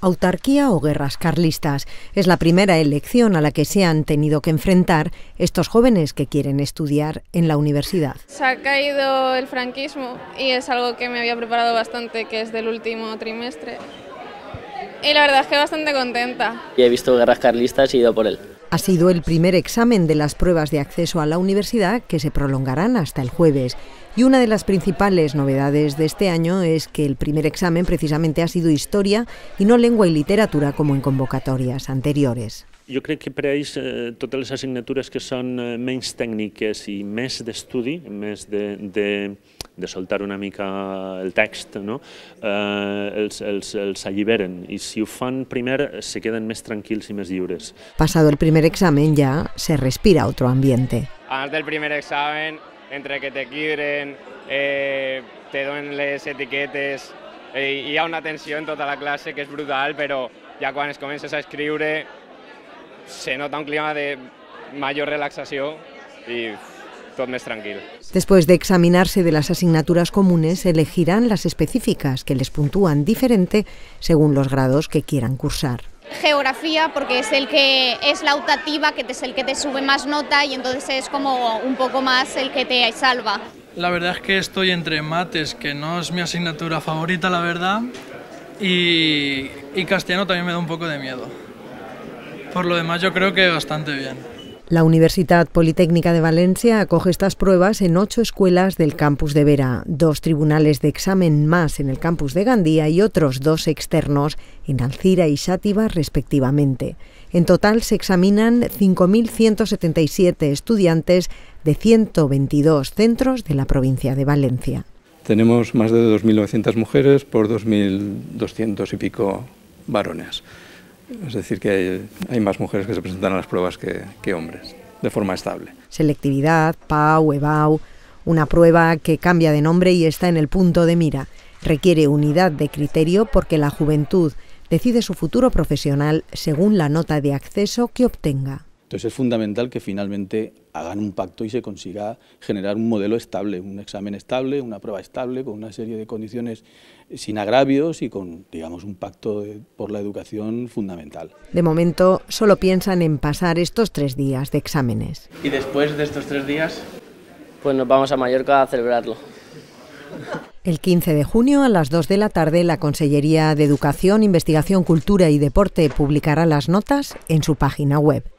Autarquía o guerras carlistas es la primera elección a la que se han tenido que enfrentar estos jóvenes que quieren estudiar en la universidad. Se ha caído el franquismo y es algo que me había preparado bastante, que es del último trimestre. Y la verdad es que bastante contenta. Y he visto guerras carlistas y he ido por él. Ha sido el primer examen de las pruebas de acceso a la universidad que se prolongarán hasta el jueves. Y una de las principales novedades de este año es que el primer examen precisamente ha sido historia y no lengua y literatura como en convocatorias anteriores. Jo crec que per a ells eh, totes les assignatures que són eh, menys tècniques i més d'estudi, més de, de, de soltar una mica el text, no? eh, els, els, els alliberen i si ho fan primer se queden més tranquils i més lliures. Passat el primer examen ja se respira otro ambiente. Antes del primer examen, entre que te quidren, eh, te donen les etiquetes, eh, hi ha una tensió en tota la classe que és brutal, però ja quan es comences a escriure se nota un clima de mayor relaxación y todo más tranquilo. Después de examinarse de las asignaturas comunes, elegirán las específicas que les puntúan diferente según los grados que quieran cursar. Geografía, porque es el que es la optativa, que es el que te sube más nota y entonces es como un poco más el que te salva. La verdad es que estoy entre mates, que no es mi asignatura favorita, la verdad, y castellano también me da un poco de miedo. Por lo demás yo creo que bastante bien. La Universidad Politécnica de Valencia acoge estas pruebas en ocho escuelas del campus de Vera, dos tribunales de examen más en el campus de Gandía y otros dos externos en Alcira y Sátiva respectivamente. En total se examinan 5.177 estudiantes de 122 centros de la provincia de Valencia. Tenemos más de 2.900 mujeres por 2.200 y pico varones. Es decir, que hay, más mujeres que se presentan a las pruebas que, hombres, de forma estable. Selectividad, PAU, EBAU, una prueba que cambia de nombre y está en el punto de mira. Requiere unidad de criterio porque la juventud decide su futuro profesional según la nota de acceso que obtenga. Entonces es fundamental que finalmente hagan un pacto y se consiga generar un modelo estable, un examen estable, una prueba estable, con una serie de condiciones eh, sin agravios y con, digamos, un pacto por la educación fundamental. De momento, solo piensan en pasar estos tres días de exámenes. ¿Y después de estos tres días? Pues nos vamos a Mallorca a celebrarlo. El 15 de junio a las 2 de la tarde la Consellería de Educación, Investigación, Cultura y Deporte publicará las notas en su página web.